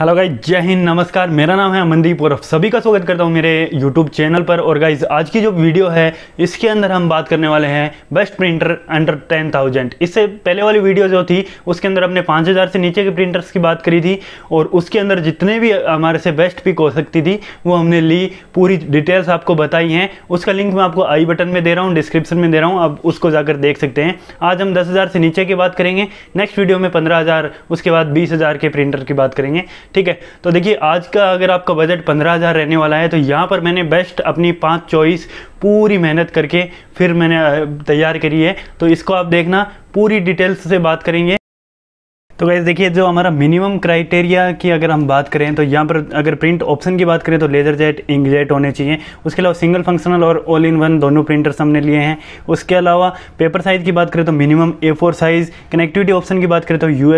hello guys जय हिंद नमस्कार मेरा नाम है अमनदीप और सभी का स्वागत करता हूँ मेरे यूट्यूब चैनल पर और गाइज आज की जो वीडियो है इसके अंदर हम बात करने वाले हैं best printer under ten thousand इससे पहले वाली वीडियो जो थी उसके अंदर हमने पाँच हज़ार से नीचे के प्रिंटर्स की बात करी थी और उसके अंदर जितने भी हमारे से बेस्ट पिक हो सकती थी वो हमने ली पूरी डिटेल्स आपको बताई हैं उसका लिंक मैं आपको आई बटन में दे रहा हूँ डिस्क्रिप्शन में दे रहा हूँ आप उसको जाकर देख सकते हैं आज हम दस से नीचे की बात करेंगे नेक्स्ट वीडियो में पंद्रह उसके बाद बीस के प्रिंटर की बात करेंगे ठीक है तो देखिए आज का अगर आपका बजट पंद्रह हज़ार रहने वाला है तो यहाँ पर मैंने बेस्ट अपनी पाँच चॉइस पूरी मेहनत करके फिर मैंने तैयार करी है तो इसको आप देखना पूरी डिटेल्स से बात करेंगे तो गैस देखिए जो हमारा मिनिमम क्राइटेरिया की अगर हम बात करें तो यहाँ पर अगर प्रिंट ऑप्शन की बात करें तो लेजर जेट इंक जेट होने चाहिए उसके अलावा सिंगल फंक्शनल और ऑल इन वन दोनों प्रिंटर्स हमने लिए हैं उसके अलावा पेपर साइज़ की बात करें तो minimum A four size connectivity option की बात करें तो यू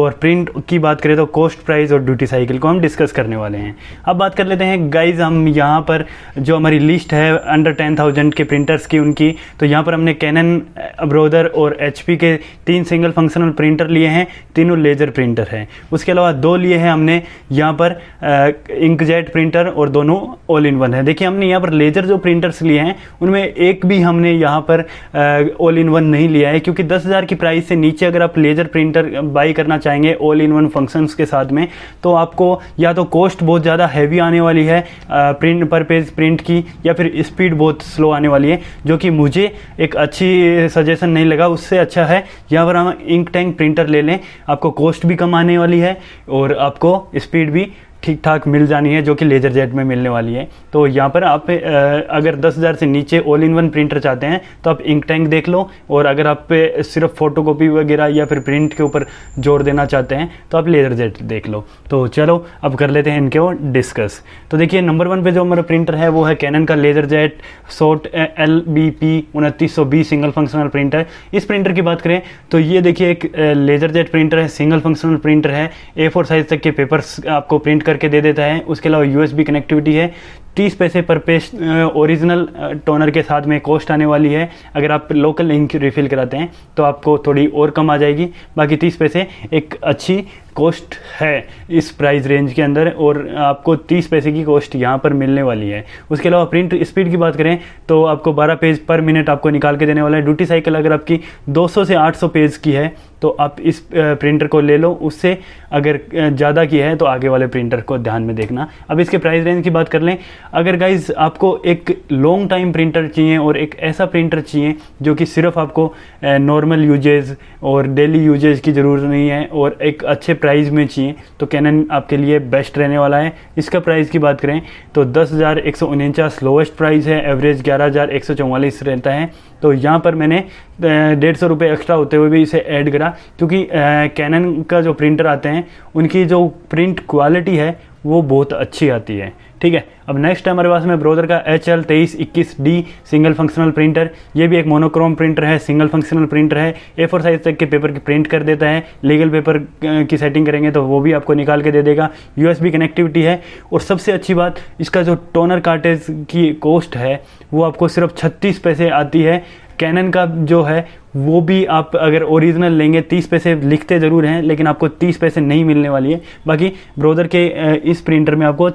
और प्रिंट की बात करें तो कॉस्ट प्राइस और ड्यूटी साइकिल को हम डिस्कस करने वाले हैं अब बात कर लेते हैं गाइज हम यहाँ पर जो हमारी लिस्ट है अंडर टेन थाउजेंड के प्रिंटर्स की उनकी तो यहाँ पर हमने कैनन अब्रोदर और एच के तीन सिंगल फंक्शनल प्रिंटर लिए हैं तीनों लेज़र प्रिंटर हैं उसके अलावा दो लिए हैं हमने यहाँ पर इंकजेट प्रिंटर और दोनों ऑल इन वन है देखिए हमने यहाँ पर लेज़र जो प्रिंटर्स लिए हैं उनमें एक भी हमने यहाँ पर ऑल इन वन नहीं लिया है क्योंकि दस हज़ार की प्राइस से नीचे अगर आप लेज़र प्रिंटर बाई करना चाहेंगे ऑल इन वन फंक्शंस के साथ में तो आपको या तो कॉस्ट बहुत ज़्यादा हैवी आने वाली है प्रिंट पर पेज प्रिंट की या फिर स्पीड बहुत स्लो आने वाली है जो कि मुझे एक अच्छी सजेशन नहीं लगा उससे अच्छा है यहाँ पर हम इंक टैंक प्रिंटर ले लें आपको कॉस्ट भी कम आने वाली है और आपको स्पीड भी ठीक ठाक मिल जानी है जो कि लेजर जेट में मिलने वाली है तो यहाँ पर आप अगर दस हज़ार से नीचे ऑल इन वन प्रिंटर चाहते हैं तो आप इंक टैंक देख लो और अगर आप सिर्फ फोटोकॉपी वगैरह या फिर प्रिंट के ऊपर जोर देना चाहते हैं तो आप लेजर जेट देख लो तो चलो अब कर लेते हैं इनके और डिस्कस तो देखिए नंबर वन पर जो हमारा प्रिंटर है वो है कैनन का laser jet shot L B P उनतीस सौ सिंगल फंक्शनल प्रिंटर इस प्रिंटर की बात करें तो ये देखिए एक लेजर जेट प्रिंटर है सिंगल फंक्शनल प्रिंटर है ए फोर साइज तक के पेपर्स आपको प्रिंट करके दे देता है उसके अलावा यूएसबी कनेक्टिविटी है तीस पैसे पर पेज ओरिजिनल टोनर के साथ में कॉस्ट आने वाली है अगर आप लोकल इंक रिफिल कराते हैं तो आपको थोड़ी और कम आ जाएगी बाकी तीस पैसे एक अच्छी कॉस्ट है इस प्राइस रेंज के अंदर और आपको तीस पैसे की कॉस्ट यहाँ पर मिलने वाली है उसके अलावा प्रिंट स्पीड की बात करें तो आपको 12 पेज पर मिनट आपको निकाल के देने वाला है ड्यूटी साइकिल अगर आपकी 200 से 800 पेज की है तो आप इस प्रिंटर को ले लो उससे अगर ज़्यादा की है तो आगे वाले प्रिंटर को ध्यान में देखना अब इसके प्राइस रेंज की बात कर लें अगर गाइज आपको एक लॉन्ग टाइम प्रिंटर चाहिए और एक ऐसा प्रिंटर चाहिए जो कि सिर्फ आपको नॉर्मल यूजेज और डेली यूजेज की ज़रूरत नहीं है और एक अच्छे प्राइस में चाहिए तो कैनन आपके लिए बेस्ट रहने वाला है इसका प्राइस की बात करें तो दस हज़ार एक सौ उनचास लोवेस्ट प्राइस है एवरेज ग्यारह हज़ार एक सौ चौवालीस रहता है तो यहाँ पर मैंने डेढ़ सौ रुपये एक्स्ट्रा होते हुए भी इसे ऐड करा क्योंकि कैनन का जो प्रिंटर आते हैं उनकी जो प्रिंट क्वालिटी है वो बहुत अच्छी आती है ठीक है अब नेक्स्ट हमारे पास में ब्रोदर का एच एल तेईस इक्कीस डी सिंगल फंक्शनल प्रिंटर ये भी एक मोनोक्रोम प्रिंटर है सिंगल फंक्शनल प्रिंटर है ए फोर साइज तक के पेपर की प्रिंट कर देता है लीगल पेपर की सेटिंग करेंगे तो वो भी आपको निकाल के दे देगा यू कनेक्टिविटी है और सबसे अच्छी बात इसका जो टोनर कार्टेज की कॉस्ट है वो आपको सिर्फ छत्तीस पैसे आती है कैनन का जो है वो भी आप अगर ओरिजिनल लेंगे तीस पैसे लिखते ज़रूर हैं लेकिन आपको तीस पैसे नहीं मिलने वाली है बाकी ब्रोदर के इस प्रिंटर में आपको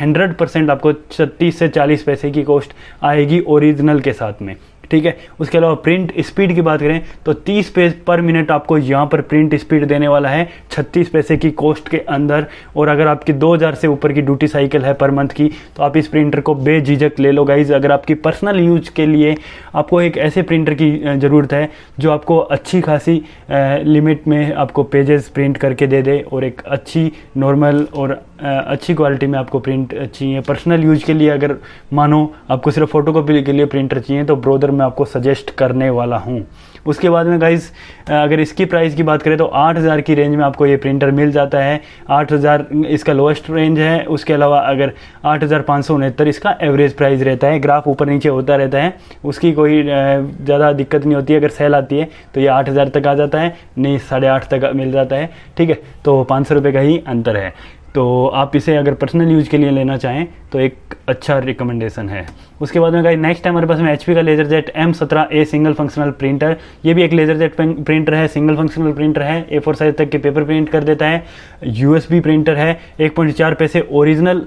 हंड्रेड परसेंट आपको छत्तीस से चालीस पैसे की कॉस्ट आएगी ओरिजिनल के साथ में ठीक है उसके अलावा प्रिंट स्पीड की बात करें तो 30 पेज पर मिनट आपको यहाँ पर प्रिंट स्पीड देने वाला है 36 पैसे की कॉस्ट के अंदर और अगर आपकी 2000 से ऊपर की ड्यूटी साइकिल है पर मंथ की तो आप इस प्रिंटर को बेझिझक ले लो गाइज अगर आपकी पर्सनल यूज के लिए आपको एक ऐसे प्रिंटर की ज़रूरत है जो आपको अच्छी खासी लिमिट में आपको पेजेस प्रिंट करके दे दे और एक अच्छी नॉर्मल और अच्छी क्वालिटी में आपको प्रिंट चाहिए पर्सनल यूज के लिए अगर मानो आपको सिर्फ फोटो के लिए प्रिंटर चाहिए तो ब्रोदर में मैं आपको सजेस्ट करने वाला हूँ उसके बाद में गाइज अगर इसकी प्राइस की बात करें तो 8000 की रेंज में आपको ये प्रिंटर मिल जाता है 8000 इसका लोएस्ट रेंज है उसके अलावा अगर आठ हज़ार इसका एवरेज प्राइस रहता है ग्राफ ऊपर नीचे होता रहता है उसकी कोई ज़्यादा दिक्कत नहीं होती है अगर सेल आती है तो ये 8000 तक आ जाता है नहीं साढ़े आठ तक मिल जाता है ठीक है तो पाँच सौ रुपये का ही अंतर है तो आप इसे अगर पर्सनल यूज के लिए लेना चाहें तो एक अच्छा रिकमेंडेशन है उसके बाद में नेक्स्ट टाइम हमारे पास में एच का लेजर जेट एम सत्रह ए सिंगल फंक्शनल प्रिंटर ये भी एक लेजर जेट प्रिंटर है सिंगल फंक्शनल प्रिंटर है ए फोर साइज तक के पेपर प्रिंट कर देता है यूएसबी प्रिंटर है एक पॉइंट चार पैसे ओरिजिनल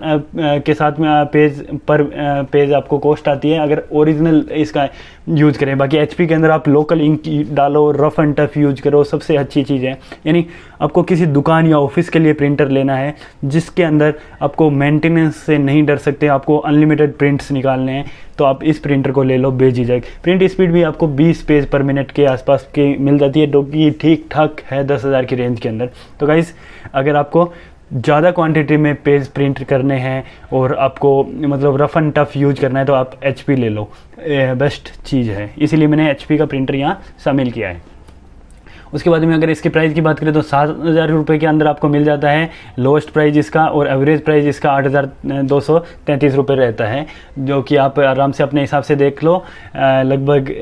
के साथ में पेज पर पेज आपको कॉस्ट आती है अगर ओरिजिनल इसका यूज करें बाकी एच के अंदर आप लोकल इंक डालो रफ एंड टफ यूज करो सबसे अच्छी चीज़ है यानी आपको किसी दुकान या ऑफिस के लिए प्रिंटर लेना है जिसके अंदर आपको मेंटेनेंस से नहीं डर सकते आपको अनलिमिटेड प्रिंट्स निकालने हैं तो आप इस प्रिंटर को ले लो भेजी जाए प्रिंट स्पीड भी आपको 20 पेज पर मिनट के आसपास की मिल जाती है जो कि ठीक ठाक है दस हज़ार की रेंज के अंदर तो गाइस अगर आपको ज़्यादा क्वांटिटी में पेज प्रिंट करने हैं और आपको मतलब रफ़ एंड टफ यूज करना है तो आप एच ले लो बेस्ट चीज़ है इसीलिए मैंने एच का प्रिंटर यहाँ शामिल किया है उसके बाद में अगर इसकी प्राइस की बात करें तो सात हज़ार रुपये के अंदर आपको मिल जाता है लोएस्ट प्राइस इसका और एवरेज प्राइस इसका आठ हज़ार दो सौ तैंतीस रुपये रहता है जो कि आप आराम से अपने हिसाब से देख लो लगभग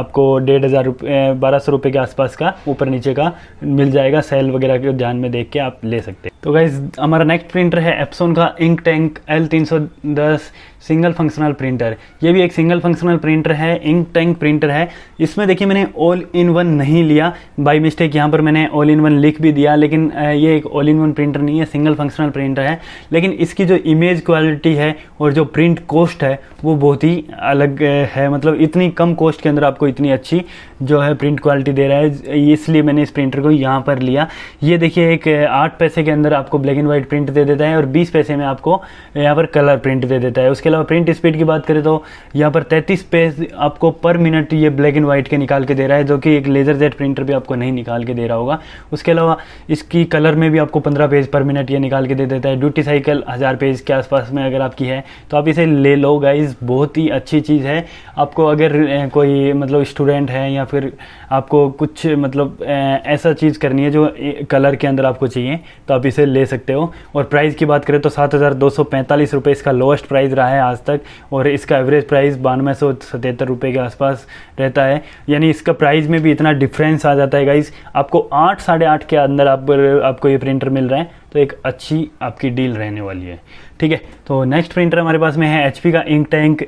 आपको डेढ़ हज़ार रुपये बारह सौ रुपये के आसपास का ऊपर नीचे का मिल जाएगा सेल वगैरह के ध्यान में देख के आप ले सकते हैं तो गाइज हमारा नेक्स्ट प्रिंटर है एप्सोन का इंक टैंक एल तीन सौ दस सिंगल फंक्शनल प्रिंटर ये भी एक सिंगल फंक्शनल प्रिंटर है इंक टैंक प्रिंटर है इसमें देखिए मैंने ऑल इन वन नहीं लिया बाई मिस्टेक यहाँ पर मैंने ऑल इन वन लिख भी दिया लेकिन ये एक ऑल इन वन प्रिंटर नहीं है सिंगल फंक्शनल प्रिंटर है लेकिन इसकी जो इमेज क्वालिटी है और जो प्रिंट कॉस्ट है वो बहुत ही अलग है मतलब इतनी कम कॉस्ट के अंदर आपको इतनी अच्छी जो है प्रिंट क्वालिटी दे रहा है इसलिए मैंने इस प्रिंटर को यहाँ पर लिया ये देखिए एक आठ पैसे के अंदर आपको ब्लैक एंड वाइट प्रिंट दे देता है और बीस पैसे में आपको यहाँ पर कलर प्रिंट दे देता है उसके अलावा प्रिंट स्पीड की बात करें तो यहाँ पर तैंतीस पेज आपको पर मिनट ये ब्लैक एंड वाइट के निकाल के दे रहा है जो कि एक लेज़र जेट प्रिंटर भी आपको नहीं निकाल के दे रहा होगा उसके अलावा इसकी कलर में भी आपको पंद्रह पेज पर मिनट ये निकाल के दे देता है ड्यूटी साइकिल हज़ार पेज के आसपास में अगर आपकी है तो आप इसे ले लो गाइज बहुत ही अच्छी चीज़ है आपको अगर कोई मतलब स्टूडेंट है या फिर आपको कुछ मतलब ऐसा चीज़ करनी है जो कलर के अंदर आपको चाहिए तो आप इसे ले सकते हो और प्राइस की बात करें तो सात हज़ार दो सौ पैंतालीस रुपये इसका लोएस्ट प्राइस रहा है आज तक और इसका एवरेज प्राइस बानवे सौ सतहत्तर रुपये के आसपास रहता है यानी इसका प्राइस में भी इतना डिफरेंस आ जाता है गाइज आपको आठ साढ़े आठ के अंदर आप, आपको ये प्रिंटर मिल रहा है तो एक अच्छी आपकी डील रहने वाली है ठीक है तो नेक्स्ट प्रिंटर हमारे पास में है एच का इंक टैंक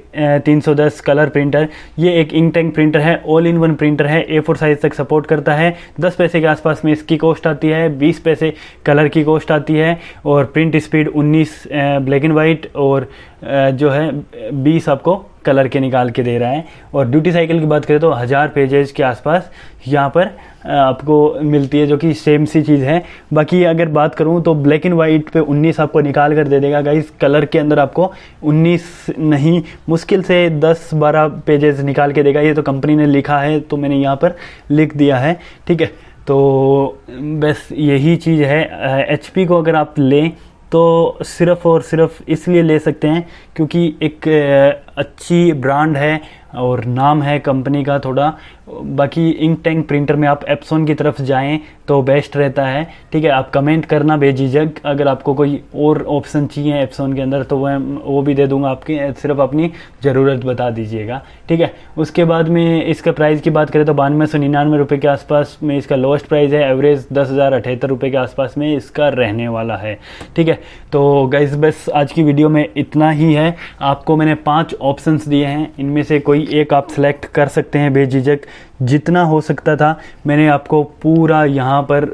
310 कलर प्रिंटर ये एक इंक टैंक प्रिंटर है ऑल इन वन प्रिंटर है ए फोर साइज तक सपोर्ट करता है 10 पैसे के आसपास में इसकी कॉस्ट आती है 20 पैसे कलर की कॉस्ट आती है और print speed 19 black and white और जो है 20 आपको कलर के निकाल के दे रहा है और ड्यूटी साइकिल की बात करें तो हज़ार पेजेज के आसपास यहाँ पर आपको मिलती है जो कि सेम सी चीज़ है बाकी अगर बात करूँ तो ब्लैक एंड वाइट पे 19 आपको निकाल कर दे देगा गाइस कलर के अंदर आपको 19 नहीं मुश्किल से 10-12 पेजेस निकाल के देगा ये तो कंपनी ने लिखा है तो मैंने यहाँ पर लिख दिया है ठीक है तो बस यही चीज़ है एच को अगर आप लें तो सिर्फ़ और सिर्फ इसलिए ले सकते हैं क्योंकि एक अच्छी ब्रांड है और नाम है कंपनी का थोड़ा बाकी इंक टैंक प्रिंटर में आप एप्सोन की तरफ जाएं तो बेस्ट रहता है ठीक है आप कमेंट करना बेझिझक अगर आपको कोई और ऑप्शन चाहिए एप्सोन के अंदर तो वह वो भी दे दूंगा आपकी सिर्फ अपनी ज़रूरत बता दीजिएगा ठीक है उसके बाद में इसका प्राइस की बात करें तो बानवे सौ निन्यानवे रुपये के आसपास में इसका लोएस्ट प्राइस है एवरेज दस हज़ार अठहत्तर रुपये के आसपास में इसका रहने वाला है ठीक है तो गैस बस आज की वीडियो में इतना ही है आपको मैंने पाँच ऑप्शंस दिए हैं इनमें से कोई एक आप सेलेक्ट कर सकते हैं बेझिझक जितना हो सकता था मैंने आपको पूरा यहाँ पर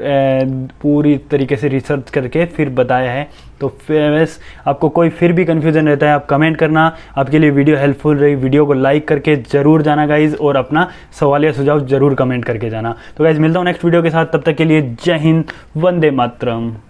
पूरी तरीके से रिसर्च करके फिर बताया है तो बस आपको कोई फिर भी कन्फ्यूज़न रहता है आप कमेंट करना आपके लिए वीडियो हेल्पफुल रही वीडियो को लाइक करके ज़रूर जाना गाइज और अपना सवाल या सुझाव ज़रूर कमेंट करके जाना तो गाइज मिलता हूँ नेक्स्ट वीडियो के साथ तब तक के लिए जय हिंद वंदे मातरम